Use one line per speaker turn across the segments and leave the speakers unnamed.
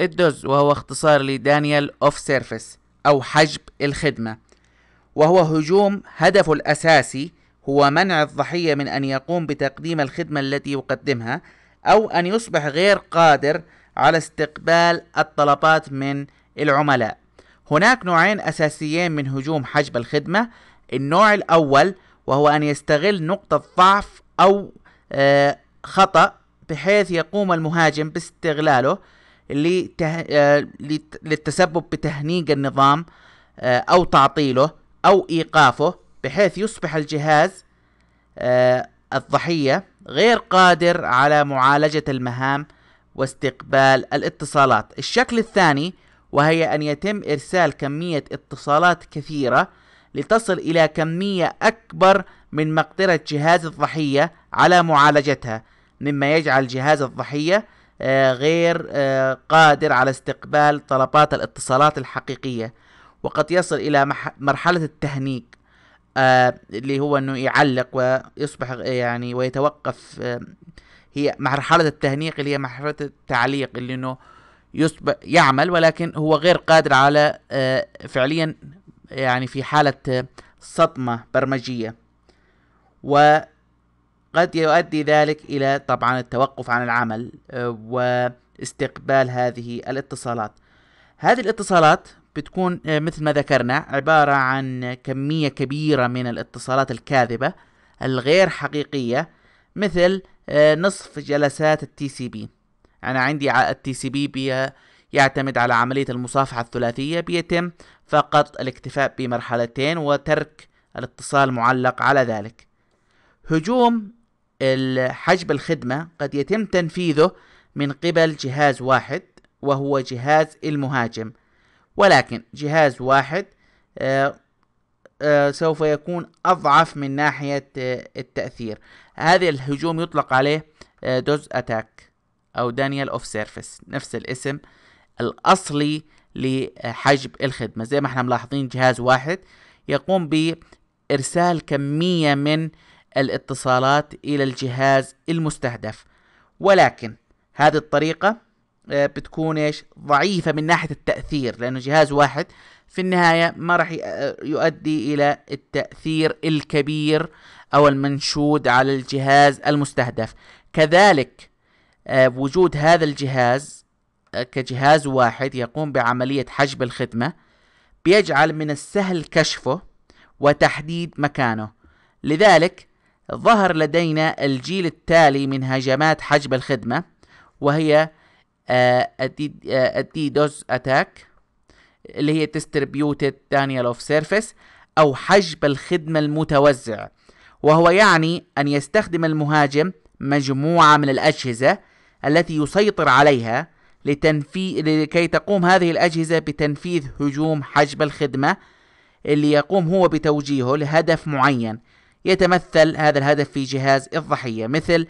الدوز وهو اختصار لدانيال اوف سيرفيس أو حجب الخدمة وهو هجوم هدفه الأساسي هو منع الضحية من أن يقوم بتقديم الخدمة التي يقدمها أو أن يصبح غير قادر على استقبال الطلبات من العملاء هناك نوعين أساسيين من هجوم حجب الخدمة النوع الأول وهو أن يستغل نقطة ضعف أو آه، خطأ بحيث يقوم المهاجم باستغلاله لته... آه، للتسبب بتهنيج النظام آه، أو تعطيله أو إيقافه بحيث يصبح الجهاز آه، الضحية غير قادر على معالجة المهام واستقبال الاتصالات الشكل الثاني وهي أن يتم إرسال كمية اتصالات كثيرة لتصل إلى كمية أكبر من مقدرة جهاز الضحية على معالجتها مما يجعل جهاز الضحية آه، غير آه، قادر على استقبال طلبات الاتصالات الحقيقية وقد يصل إلى مرحلة التهنيك آه، اللي هو أنه يعلق ويصبح يعني ويتوقف هي مرحلة التهنيق اللي هي مرحلة التعليق اللي أنه يصبح يعمل ولكن هو غير قادر على فعليا يعني في حالة صدمة برمجية و قد يؤدي ذلك إلى طبعا التوقف عن العمل آه، واستقبال هذه الاتصالات هذه الاتصالات بتكون آه، مثل ما ذكرنا عبارة عن كمية كبيرة من الاتصالات الكاذبة الغير حقيقية مثل آه، نصف جلسات التي سي بي أنا عندي التي سي بي يعتمد على عملية المصافحة الثلاثية بيتم فقط الاكتفاء بمرحلتين وترك الاتصال معلق على ذلك هجوم حجب الخدمة قد يتم تنفيذه من قبل جهاز واحد وهو جهاز المهاجم ولكن جهاز واحد آه، آه، سوف يكون أضعف من ناحية آه، التأثير هذا الهجوم يطلق عليه دوز أتاك أو دانيال أوف سيرفيس نفس الاسم الأصلي لحجب الخدمة زي ما احنا ملاحظين جهاز واحد يقوم بإرسال كمية من الاتصالات إلى الجهاز المستهدف ولكن هذه الطريقة آه، بتكون ايش ضعيفة من ناحية التأثير لأنه جهاز واحد في النهاية ما راح آه، يؤدي إلى التأثير الكبير أو المنشود على الجهاز المستهدف كذلك آه، وجود هذا الجهاز كجهاز واحد يقوم بعملية حجب الخدمة بيجعل من السهل كشفه وتحديد مكانه لذلك ظهر لدينا الجيل التالي من هجمات حجب الخدمة وهي آه، آه، دوز اتاك اللي هي Distributed دانيال of Service أو حجب الخدمة المتوزع وهو يعني أن يستخدم المهاجم مجموعة من الأجهزة التي يسيطر عليها لتنفي... لكي تقوم هذه الأجهزة بتنفيذ هجوم حجب الخدمة اللي يقوم هو بتوجيهه لهدف معين يتمثل هذا الهدف في جهاز الضحية مثل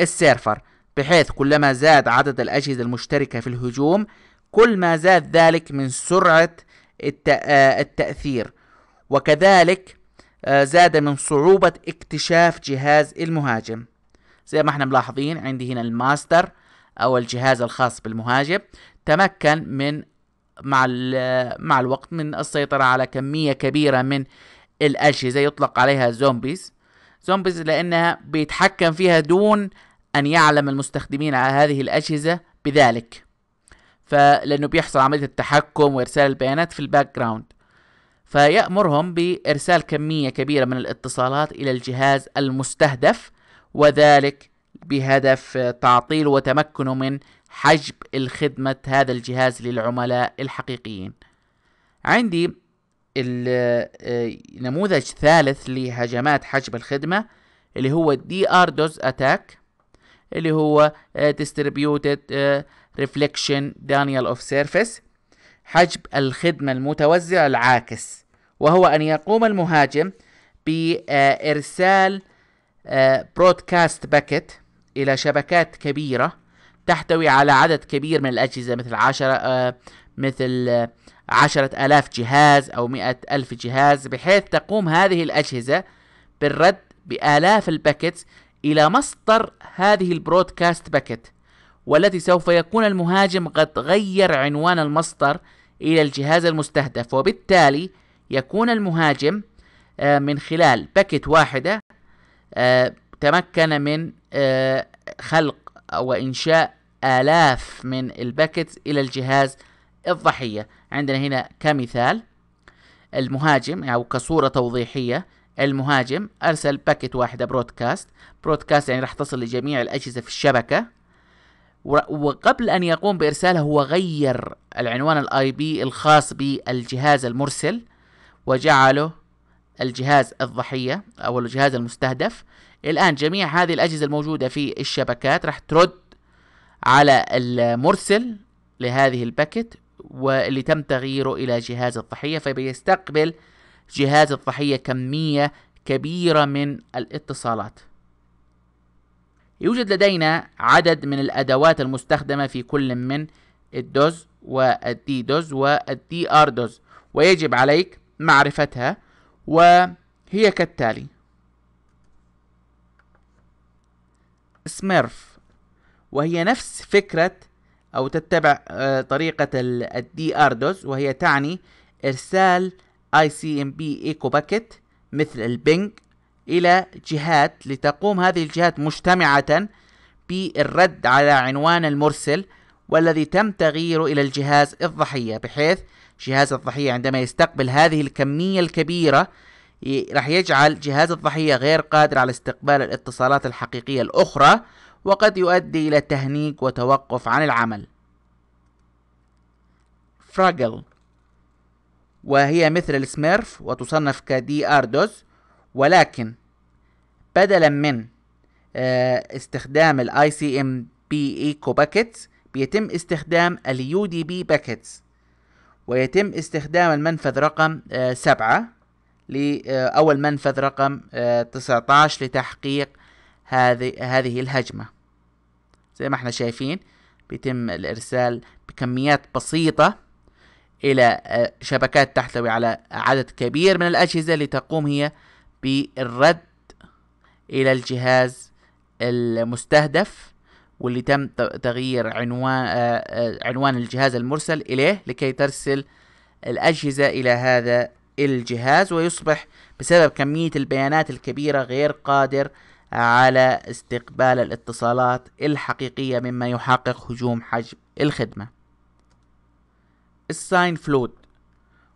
السيرفر بحيث كلما زاد عدد الأجهزة المشتركة في الهجوم كل ما زاد ذلك من سرعة آه، التأثير وكذلك آه، زاد من صعوبة اكتشاف جهاز المهاجم زي ما احنا ملاحظين عندي هنا الماستر أو الجهاز الخاص بالمهاجم تمكن من مع مع الوقت من السيطرة على كمية كبيرة من الاجهزه يطلق عليها زومبيز زومبيز لأنها بيتحكم فيها دون أن يعلم المستخدمين على هذه الأجهزة بذلك فلأنه بيحصل عملية التحكم وإرسال البيانات في الباك جراوند فيأمرهم بإرسال كمية كبيرة من الاتصالات إلى الجهاز المستهدف وذلك بهدف تعطيل وتمكنه من حجب الخدمة هذا الجهاز للعملاء الحقيقيين عندي آه، نموذج ثالث لهجمات حجب الخدمة اللي هو الدي ار دوز اتاك اللي هو ديستريبيوتد ريفليكشن دانيال اوف سيرفيس حجب الخدمة المتوزع العاكس وهو أن يقوم المهاجم بإرسال برودكاست باكيت إلى شبكات كبيرة تحتوي على عدد كبير من الأجهزة مثل عشرة آه، مثل آه، عشرة ألاف جهاز أو مئة ألف جهاز بحيث تقوم هذه الأجهزة بالرد بآلاف الباكيتس إلى مصدر هذه البرودكاست باكت والتي سوف يكون المهاجم قد غير عنوان المصدر إلى الجهاز المستهدف وبالتالي يكون المهاجم آه، من خلال باكت واحدة آه، تمكن من آه، خلق وإنشاء آلاف من الباكيتس إلى الجهاز الضحية عندنا هنا كمثال المهاجم أو كصورة توضيحية المهاجم أرسل باكت واحدة برودكاست برودكاست يعني راح تصل لجميع الأجهزة في الشبكة وقبل أن يقوم بإرساله هو غير العنوان الاي بي الخاص بالجهاز المرسل وجعله الجهاز الضحية أو الجهاز المستهدف الآن جميع هذه الأجهزة الموجودة في الشبكات راح ترد على المرسل لهذه الباكت واللي تم تغييره إلى جهاز الضحية فبيستقبل جهاز الضحية كمية كبيرة من الاتصالات يوجد لدينا عدد من الأدوات المستخدمة في كل من الدوز والدي دوز والدي ار دوز ويجب عليك معرفتها وهي كالتالي سميرف وهي نفس فكرة أو تتبع آه، طريقة الدي ار وهي تعني إرسال اي سي ام بي ايكو باكيت مثل البنج إلى جهات لتقوم هذه الجهات مجتمعة بالرد على عنوان المرسل والذي تم تغييره إلى الجهاز الضحية بحيث جهاز الضحية عندما يستقبل هذه الكمية الكبيرة راح يجعل جهاز الضحية غير قادر على استقبال الاتصالات الحقيقية الأخرى وقد يؤدي إلى تهنيك وتوقف عن العمل فراجل وهي مثل السميرف وتصنف كدي أردوز ولكن بدلا من آه، استخدام الاي سي ام بي ايكو باكيتس بيتم استخدام اليو دي بي باكيتس ويتم استخدام المنفذ رقم آه، سبعة آه، أو المنفذ رقم 19 لتحقيق هذه هذه الهجمة زي ما احنا شايفين بيتم الإرسال بكميات بسيطة إلى آه، شبكات تحتوي على عدد كبير من الأجهزة لتقوم هي بالرد إلى الجهاز المستهدف واللي تم تغيير عنوان آه، آه، عنوان الجهاز المرسل إليه لكي ترسل الأجهزة إلى هذا الجهاز ويصبح بسبب كمية البيانات الكبيرة غير قادر على استقبال الاتصالات الحقيقية مما يحقق هجوم حجم الخدمة الساين فلوت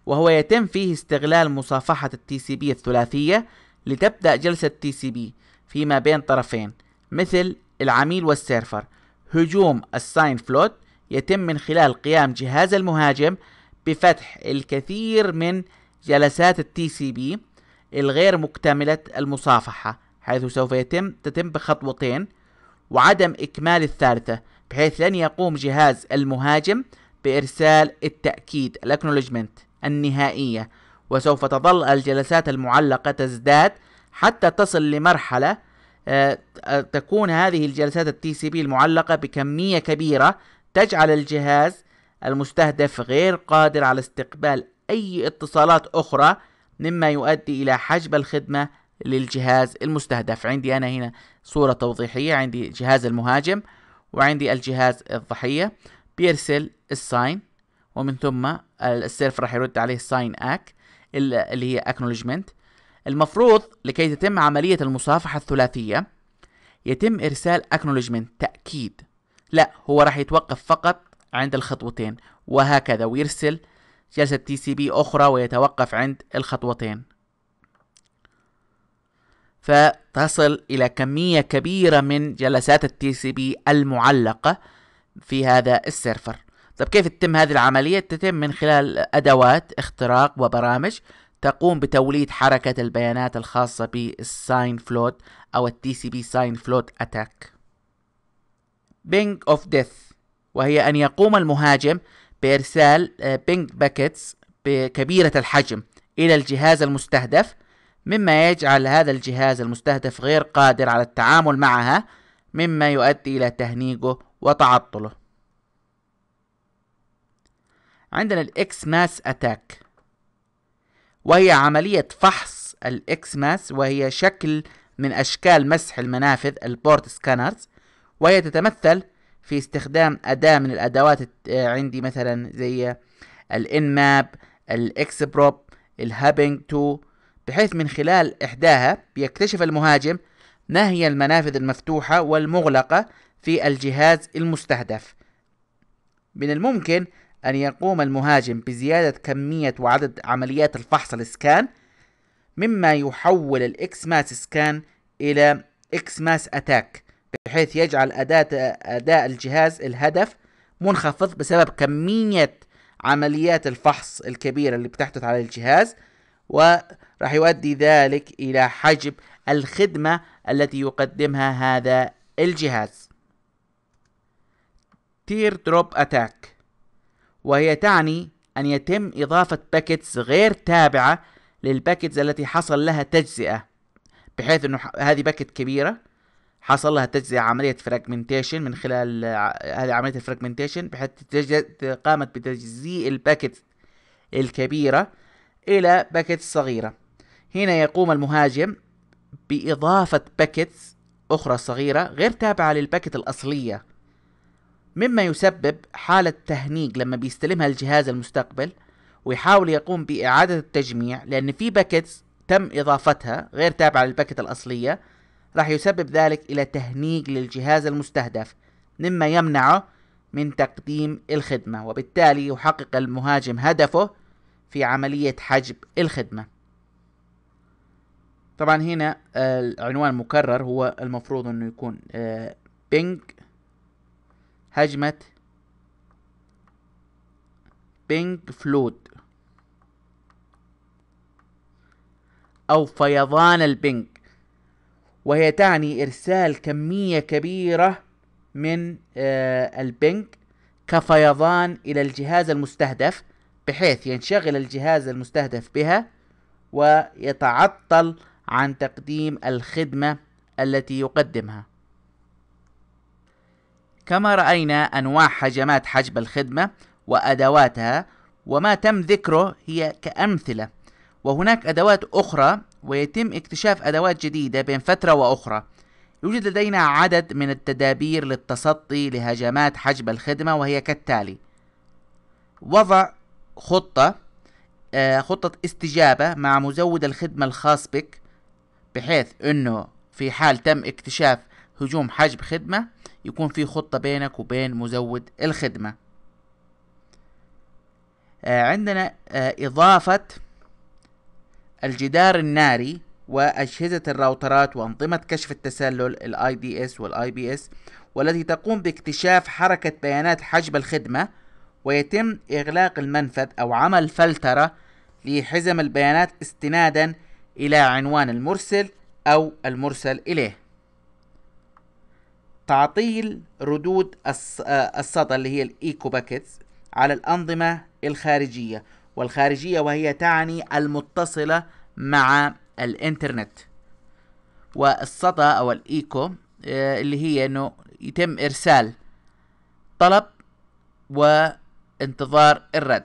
وهو يتم فيه استغلال مصافحة التي سي بي الثلاثية لتبدأ جلسة تي سي بي فيما بين طرفين مثل العميل والسيرفر هجوم الساين فلوت يتم من خلال قيام جهاز المهاجم بفتح الكثير من جلسات التي سي بي الغير مكتملة المصافحة حيث سوف يتم تتم بخطوتين وعدم إكمال الثالثة بحيث لن يقوم جهاز المهاجم بإرسال التأكيد الأكنولجمنت النهائية وسوف تظل الجلسات المعلقة تزداد حتى تصل لمرحلة آه، آه، تكون هذه الجلسات التي سي بي المعلقة بكمية كبيرة تجعل الجهاز المستهدف غير قادر على استقبال أي اتصالات أخرى مما يؤدي إلى حجب الخدمة للجهاز المستهدف عندي أنا هنا صورة توضيحية عندي جهاز المهاجم وعندي الجهاز الضحية بيرسل الساين ومن ثم السيرف راح يرد عليه ساين اك اللي هي اكنولجمنت المفروض لكي تتم عملية المصافحة الثلاثية يتم إرسال اكنولجمنت تأكيد لا هو راح يتوقف فقط عند الخطوتين وهكذا ويرسل جلسة تي سي بي أخرى ويتوقف عند الخطوتين فتصل إلى كمية كبيرة من جلسات التي سي بي المعلقة في هذا السيرفر طب كيف تتم هذه العملية؟ تتم من خلال أدوات اختراق وبرامج تقوم بتوليد حركة البيانات الخاصة بالساين فلوت أو التي سي بي ساين فلوت أتاك بينج أوف ديث وهي أن يقوم المهاجم بإرسال بينج باكيتس كبيرة الحجم إلى الجهاز المستهدف مما يجعل هذا الجهاز المستهدف غير قادر على التعامل معها مما يؤدي إلى تهنيجه وتعطله عندنا الإكس ماس أتاك وهي عملية فحص الإكس ماس وهي شكل من أشكال مسح المنافذ البورت سكانرز وهي تتمثل في استخدام أداة من الأدوات آه، عندي مثلا زي الإنماب بروب الهابينج تو بحيث من خلال إحداها يكتشف المهاجم ما هي المنافذ المفتوحة والمغلقة في الجهاز المستهدف. من الممكن أن يقوم المهاجم بزيادة كمية وعدد عمليات الفحص الإسكان مما يحول الإكس ماس سكان إلى إكس ماس أتاك بحيث يجعل أداة أداء الجهاز الهدف منخفض بسبب كمية عمليات الفحص الكبيرة اللي بتحدث على الجهاز و راح يؤدي ذلك إلى حجب الخدمة التي يقدمها هذا الجهاز تير دروب أتاك وهي تعني أن يتم إضافة باكتس غير تابعة للباكتس التي حصل لها تجزئة بحيث أنه هذه باكت كبيرة حصل لها تجزئة عملية فراجمنتيشن من خلال هذه عملية الفراجمنتيشن بحيث قامت بتجزيء الباكت الكبيرة إلى باكت صغيرة هنا يقوم المهاجم بإضافة باكيتس أخرى صغيرة غير تابعة للباكت الأصلية مما يسبب حالة تهنيج لما بيستلمها الجهاز المستقبل ويحاول يقوم بإعادة التجميع لأن في باكيتس تم إضافتها غير تابعة للباكت الأصلية راح يسبب ذلك إلى تهنيج للجهاز المستهدف مما يمنعه من تقديم الخدمة وبالتالي يحقق المهاجم هدفه في عملية حجب الخدمة طبعا هنا آه، العنوان مكرر هو المفروض انه يكون بينج آه، هجمة بينج فلود أو فيضان البينج وهي تعني إرسال كمية كبيرة من آه، البينج كفيضان إلى الجهاز المستهدف بحيث ينشغل الجهاز المستهدف بها ويتعطل عن تقديم الخدمة التي يقدمها كما رأينا أنواع حجمات حجب الخدمة وأدواتها وما تم ذكره هي كأمثلة وهناك أدوات أخرى ويتم اكتشاف أدوات جديدة بين فترة وأخرى يوجد لدينا عدد من التدابير للتصدي لهجمات حجب الخدمة وهي كالتالي وضع خطة آه، خطة استجابة مع مزود الخدمة الخاص بك بحيث انه في حال تم اكتشاف هجوم حجب خدمة يكون في خطة بينك وبين مزود الخدمة آه، عندنا آه، إضافة الجدار الناري وأجهزة الراوترات وأنظمة كشف التسلل الاي دي اس والاي بي اس والتي تقوم باكتشاف حركة بيانات حجب الخدمة ويتم إغلاق المنفذ أو عمل فلترة لحزم البيانات استنادا إلى عنوان المرسل أو المرسل إليه تعطيل ردود آه، السطى اللي هي الإيكو باكيتس على الأنظمة الخارجية والخارجية وهي تعني المتصلة مع الإنترنت والسطى أو الإيكو آه، اللي هي أنه يتم إرسال طلب وانتظار الرد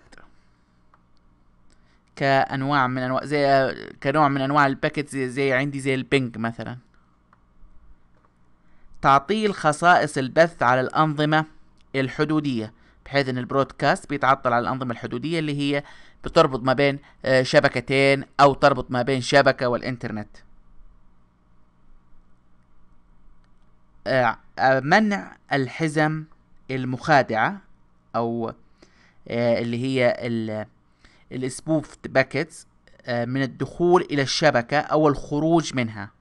كانواع من انواع زي كنوع من انواع الباكت زي, زي عندي زي البنج مثلا تعطيل خصائص البث على الانظمه الحدوديه بحيث ان البرودكاست بيتعطل على الانظمه الحدوديه اللي هي بتربط ما بين آه، شبكتين او تربط ما بين شبكه والانترنت آه، منع الحزم المخادعه او آه، اللي هي السبوفت باكيتس آه، من الدخول الى الشبكة او الخروج منها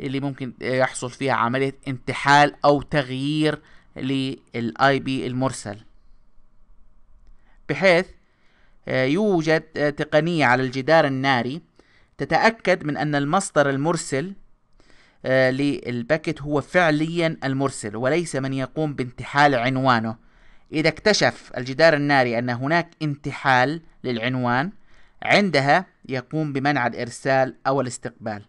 اللي ممكن آه، يحصل فيها عملية انتحال او تغيير للاي بي المرسل بحيث آه، يوجد تقنية على الجدار الناري تتأكد من أن المصدر المرسل للباكت هو فعليا المرسل وليس من يقوم بانتحال عنوانه إذا اكتشف الجدار الناري أن هناك انتحال للعنوان عندها يقوم بمنع الإرسال أو الاستقبال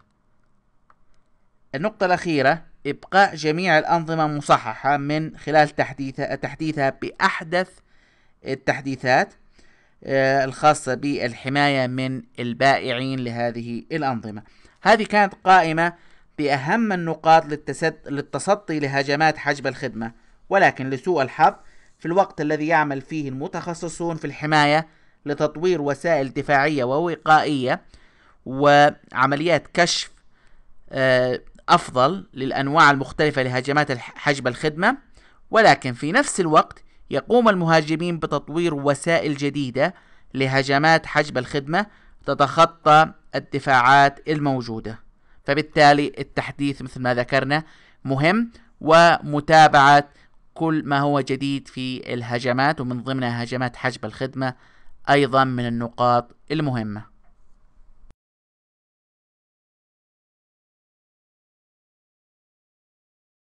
النقطة الأخيرة إبقاء جميع الأنظمة مصححة من خلال تحديثها, تحديثها بأحدث التحديثات آه، الخاصة بالحماية من البائعين لهذه الأنظمة هذه كانت قائمة بأهم النقاط للتصدي لهجمات حجب الخدمة ولكن لسوء الحظ في الوقت الذي يعمل فيه المتخصصون في الحماية لتطوير وسائل دفاعية ووقائية وعمليات كشف آه، أفضل للأنواع المختلفة لهجمات حجب الخدمة ولكن في نفس الوقت يقوم المهاجمين بتطوير وسائل جديدة لهجمات حجب الخدمة تتخطى الدفاعات الموجودة فبالتالي التحديث مثل ما ذكرنا مهم ومتابعة كل ما هو جديد في الهجمات ومن ضمنها هجمات حجب الخدمة أيضا من النقاط المهمة